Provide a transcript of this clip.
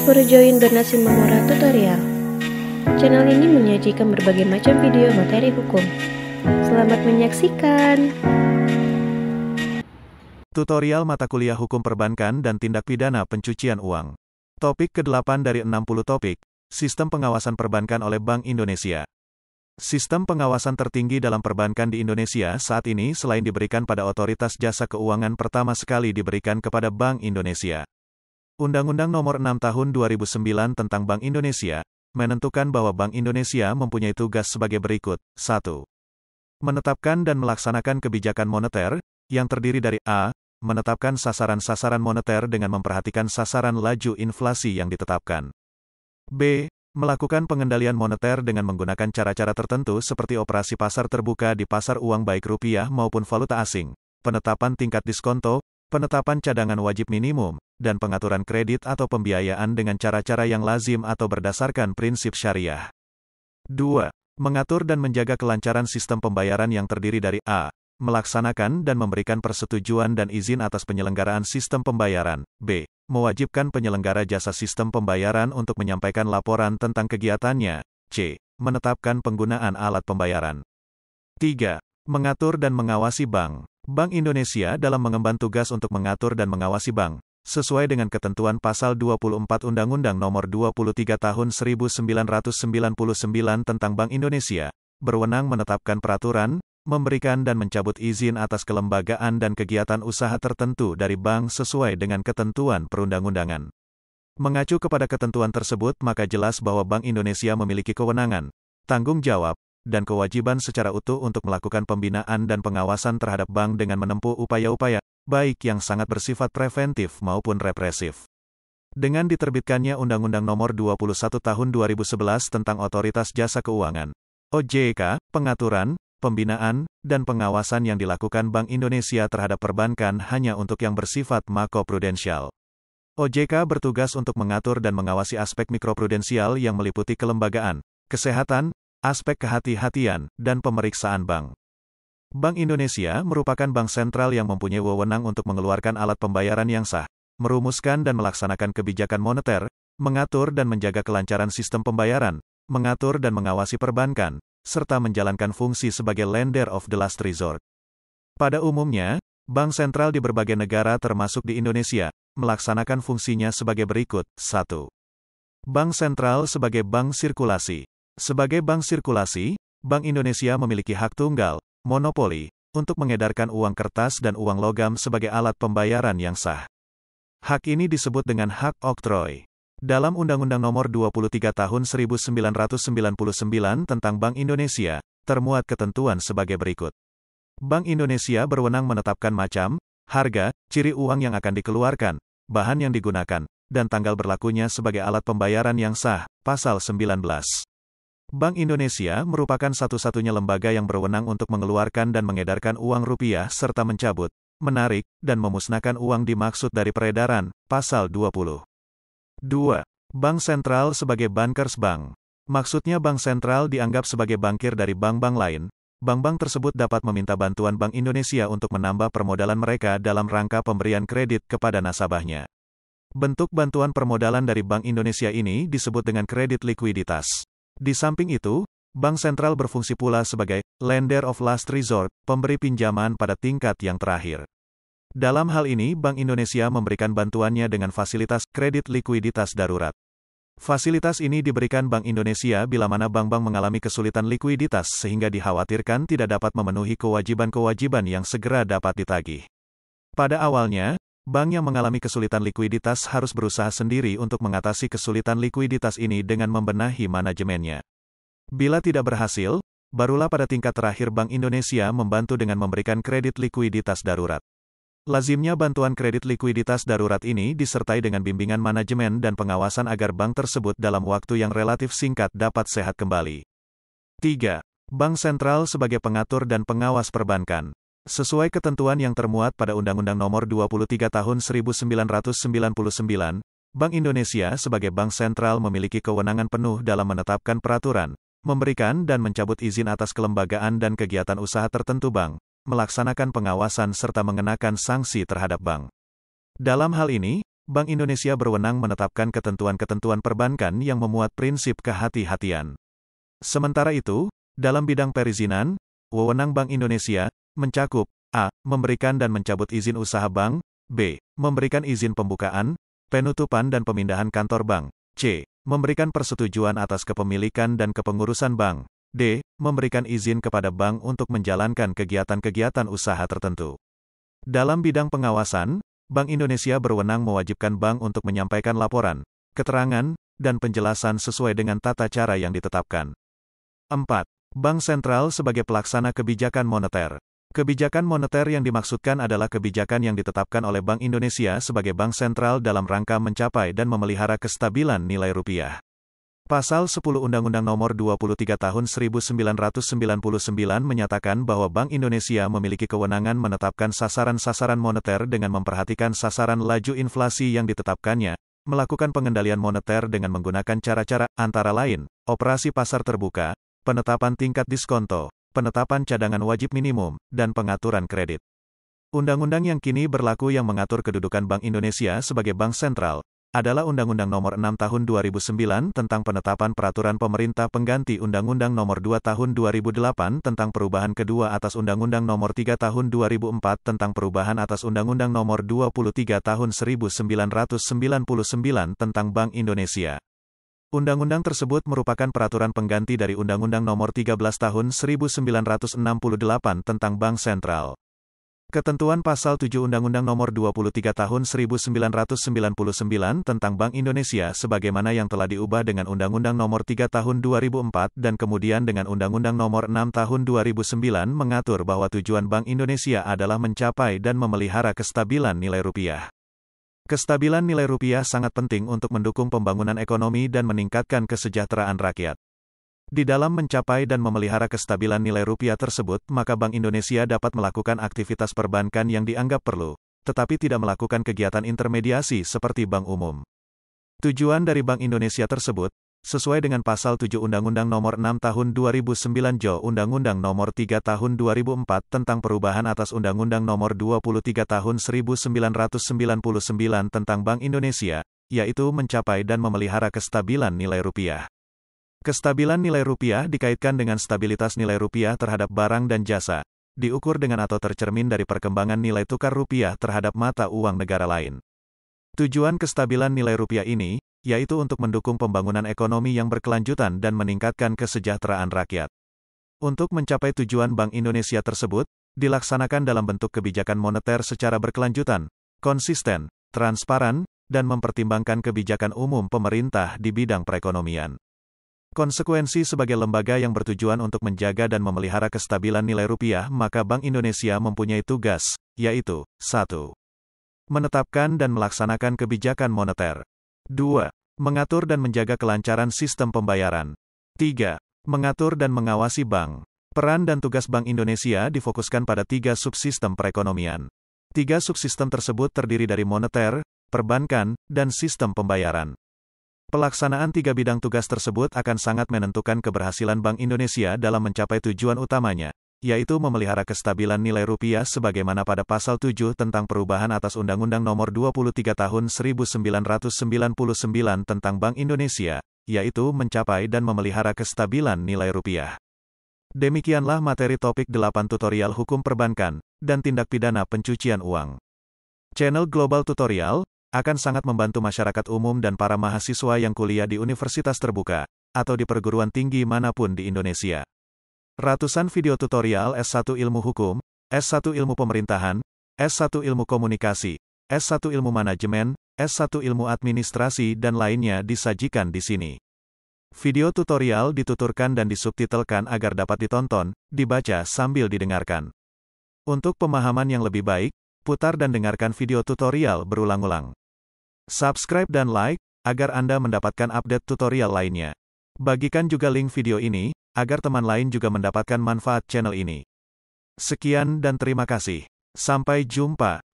for join Indonasi Memora Tutorial. Channel ini menyajikan berbagai macam video materi hukum. Selamat menyaksikan. Tutorial mata kuliah hukum perbankan dan tindak pidana pencucian uang. Topik ke-8 dari 60 topik, Sistem Pengawasan Perbankan oleh Bank Indonesia. Sistem pengawasan tertinggi dalam perbankan di Indonesia saat ini selain diberikan pada otoritas jasa keuangan pertama sekali diberikan kepada Bank Indonesia. Undang-Undang Nomor 6 Tahun 2009 tentang Bank Indonesia menentukan bahwa Bank Indonesia mempunyai tugas sebagai berikut: 1. Menetapkan dan melaksanakan kebijakan moneter yang terdiri dari A. Menetapkan sasaran-sasaran moneter dengan memperhatikan sasaran laju inflasi yang ditetapkan. B. Melakukan pengendalian moneter dengan menggunakan cara-cara tertentu seperti operasi pasar terbuka di pasar uang baik rupiah maupun valuta asing, penetapan tingkat diskonto, penetapan cadangan wajib minimum, dan pengaturan kredit atau pembiayaan dengan cara-cara yang lazim atau berdasarkan prinsip syariah. 2. Mengatur dan menjaga kelancaran sistem pembayaran yang terdiri dari A. Melaksanakan dan memberikan persetujuan dan izin atas penyelenggaraan sistem pembayaran. B. Mewajibkan penyelenggara jasa sistem pembayaran untuk menyampaikan laporan tentang kegiatannya. C. Menetapkan penggunaan alat pembayaran. 3. Mengatur dan mengawasi bank. Bank Indonesia dalam mengemban tugas untuk mengatur dan mengawasi bank, sesuai dengan ketentuan pasal 24 Undang-Undang Nomor 23 Tahun 1999 tentang Bank Indonesia, berwenang menetapkan peraturan, memberikan dan mencabut izin atas kelembagaan dan kegiatan usaha tertentu dari bank sesuai dengan ketentuan perundang-undangan. Mengacu kepada ketentuan tersebut, maka jelas bahwa Bank Indonesia memiliki kewenangan, tanggung jawab, dan kewajiban secara utuh untuk melakukan pembinaan dan pengawasan terhadap bank dengan menempuh upaya-upaya baik yang sangat bersifat preventif maupun represif. Dengan diterbitkannya Undang-Undang Nomor 21 Tahun 2011 tentang Otoritas Jasa Keuangan, OJK, pengaturan, pembinaan, dan pengawasan yang dilakukan Bank Indonesia terhadap perbankan hanya untuk yang bersifat makroprudensial. OJK bertugas untuk mengatur dan mengawasi aspek mikroprudensial yang meliputi kelembagaan, kesehatan, aspek kehati-hatian, dan pemeriksaan bank. Bank Indonesia merupakan bank sentral yang mempunyai wewenang untuk mengeluarkan alat pembayaran yang sah, merumuskan dan melaksanakan kebijakan moneter, mengatur dan menjaga kelancaran sistem pembayaran, mengatur dan mengawasi perbankan, serta menjalankan fungsi sebagai lender of the last resort. Pada umumnya, bank sentral di berbagai negara termasuk di Indonesia, melaksanakan fungsinya sebagai berikut. 1. Bank sentral sebagai bank sirkulasi. Sebagai bank sirkulasi, Bank Indonesia memiliki hak tunggal, monopoli, untuk mengedarkan uang kertas dan uang logam sebagai alat pembayaran yang sah. Hak ini disebut dengan hak oktroy. Dalam Undang-Undang Nomor 23 Tahun 1999 tentang Bank Indonesia, termuat ketentuan sebagai berikut. Bank Indonesia berwenang menetapkan macam, harga, ciri uang yang akan dikeluarkan, bahan yang digunakan, dan tanggal berlakunya sebagai alat pembayaran yang sah, pasal 19. Bank Indonesia merupakan satu-satunya lembaga yang berwenang untuk mengeluarkan dan mengedarkan uang rupiah serta mencabut, menarik, dan memusnahkan uang dimaksud dari peredaran, pasal 20. 2. Bank sentral sebagai bankers bank. Maksudnya bank sentral dianggap sebagai bankir dari bank-bank lain. Bank-bank tersebut dapat meminta bantuan Bank Indonesia untuk menambah permodalan mereka dalam rangka pemberian kredit kepada nasabahnya. Bentuk bantuan permodalan dari Bank Indonesia ini disebut dengan kredit likuiditas. Di samping itu, Bank sentral berfungsi pula sebagai lender of last resort, pemberi pinjaman pada tingkat yang terakhir. Dalam hal ini, Bank Indonesia memberikan bantuannya dengan fasilitas kredit likuiditas darurat. Fasilitas ini diberikan Bank Indonesia bila mana bank-bank mengalami kesulitan likuiditas sehingga dikhawatirkan tidak dapat memenuhi kewajiban-kewajiban yang segera dapat ditagih. Pada awalnya, Bank yang mengalami kesulitan likuiditas harus berusaha sendiri untuk mengatasi kesulitan likuiditas ini dengan membenahi manajemennya. Bila tidak berhasil, barulah pada tingkat terakhir Bank Indonesia membantu dengan memberikan kredit likuiditas darurat. Lazimnya bantuan kredit likuiditas darurat ini disertai dengan bimbingan manajemen dan pengawasan agar bank tersebut dalam waktu yang relatif singkat dapat sehat kembali. 3. Bank sentral sebagai pengatur dan pengawas perbankan. Sesuai ketentuan yang termuat pada Undang-Undang Nomor 23 Tahun 1999, Bank Indonesia sebagai bank sentral memiliki kewenangan penuh dalam menetapkan peraturan, memberikan dan mencabut izin atas kelembagaan dan kegiatan usaha tertentu bank, melaksanakan pengawasan serta mengenakan sanksi terhadap bank. Dalam hal ini, Bank Indonesia berwenang menetapkan ketentuan-ketentuan perbankan yang memuat prinsip kehati-hatian. Sementara itu, dalam bidang perizinan, wewenang Bank Indonesia mencakup A. Memberikan dan mencabut izin usaha bank B. Memberikan izin pembukaan, penutupan dan pemindahan kantor bank C. Memberikan persetujuan atas kepemilikan dan kepengurusan bank D. Memberikan izin kepada bank untuk menjalankan kegiatan-kegiatan usaha tertentu. Dalam bidang pengawasan, Bank Indonesia berwenang mewajibkan bank untuk menyampaikan laporan, keterangan, dan penjelasan sesuai dengan tata cara yang ditetapkan. 4. Bank sentral sebagai pelaksana kebijakan moneter. Kebijakan moneter yang dimaksudkan adalah kebijakan yang ditetapkan oleh Bank Indonesia sebagai bank sentral dalam rangka mencapai dan memelihara kestabilan nilai rupiah. Pasal 10 Undang-Undang Nomor 23 Tahun 1999 menyatakan bahwa Bank Indonesia memiliki kewenangan menetapkan sasaran-sasaran moneter dengan memperhatikan sasaran laju inflasi yang ditetapkannya, melakukan pengendalian moneter dengan menggunakan cara-cara antara lain operasi pasar terbuka, penetapan tingkat diskonto, penetapan cadangan wajib minimum, dan pengaturan kredit. Undang-undang yang kini berlaku yang mengatur kedudukan Bank Indonesia sebagai bank sentral adalah Undang-Undang Nomor 6 Tahun 2009 tentang penetapan peraturan pemerintah pengganti Undang-Undang Nomor 2 Tahun 2008 tentang perubahan kedua atas Undang-Undang Nomor 3 Tahun 2004 tentang perubahan atas Undang-Undang Nomor 23 Tahun 1999 tentang Bank Indonesia. Undang-undang tersebut merupakan peraturan pengganti dari Undang-Undang Nomor 13 Tahun 1968 tentang Bank Sentral. Ketentuan Pasal 7 Undang-Undang Nomor 23 Tahun 1999 tentang Bank Indonesia sebagaimana yang telah diubah dengan Undang-Undang Nomor 3 Tahun 2004 dan kemudian dengan Undang-Undang Nomor 6 Tahun 2009 mengatur bahwa tujuan Bank Indonesia adalah mencapai dan memelihara kestabilan nilai rupiah. Kestabilan nilai rupiah sangat penting untuk mendukung pembangunan ekonomi dan meningkatkan kesejahteraan rakyat. Di dalam mencapai dan memelihara kestabilan nilai rupiah tersebut, maka Bank Indonesia dapat melakukan aktivitas perbankan yang dianggap perlu, tetapi tidak melakukan kegiatan intermediasi seperti bank umum. Tujuan dari Bank Indonesia tersebut sesuai dengan pasal 7 Undang-Undang Nomor 6 Tahun 2009 Jo Undang-Undang Nomor 3 Tahun 2004 tentang perubahan atas Undang-Undang Nomor 23 Tahun 1999 tentang Bank Indonesia, yaitu mencapai dan memelihara kestabilan nilai rupiah. Kestabilan nilai rupiah dikaitkan dengan stabilitas nilai rupiah terhadap barang dan jasa, diukur dengan atau tercermin dari perkembangan nilai tukar rupiah terhadap mata uang negara lain. Tujuan kestabilan nilai rupiah ini, yaitu untuk mendukung pembangunan ekonomi yang berkelanjutan dan meningkatkan kesejahteraan rakyat. Untuk mencapai tujuan Bank Indonesia tersebut, dilaksanakan dalam bentuk kebijakan moneter secara berkelanjutan, konsisten, transparan, dan mempertimbangkan kebijakan umum pemerintah di bidang perekonomian. Konsekuensi sebagai lembaga yang bertujuan untuk menjaga dan memelihara kestabilan nilai rupiah, maka Bank Indonesia mempunyai tugas, yaitu 1 menetapkan dan melaksanakan kebijakan moneter. 2. Mengatur dan menjaga kelancaran sistem pembayaran. 3. Mengatur dan mengawasi bank. Peran dan tugas Bank Indonesia difokuskan pada tiga subsistem perekonomian. Tiga subsistem tersebut terdiri dari moneter, perbankan, dan sistem pembayaran. Pelaksanaan tiga bidang tugas tersebut akan sangat menentukan keberhasilan Bank Indonesia dalam mencapai tujuan utamanya yaitu memelihara kestabilan nilai rupiah sebagaimana pada pasal 7 tentang perubahan atas Undang-Undang Nomor 23 Tahun 1999 tentang Bank Indonesia, yaitu mencapai dan memelihara kestabilan nilai rupiah. Demikianlah materi topik 8 tutorial hukum perbankan dan tindak pidana pencucian uang. Channel Global Tutorial akan sangat membantu masyarakat umum dan para mahasiswa yang kuliah di universitas terbuka atau di perguruan tinggi manapun di Indonesia. Ratusan video tutorial S1 Ilmu Hukum, S1 Ilmu Pemerintahan, S1 Ilmu Komunikasi, S1 Ilmu Manajemen, S1 Ilmu Administrasi dan lainnya disajikan di sini. Video tutorial dituturkan dan disubtitelkan agar dapat ditonton, dibaca sambil didengarkan. Untuk pemahaman yang lebih baik, putar dan dengarkan video tutorial berulang-ulang. Subscribe dan like, agar Anda mendapatkan update tutorial lainnya. Bagikan juga link video ini, agar teman lain juga mendapatkan manfaat channel ini. Sekian dan terima kasih. Sampai jumpa.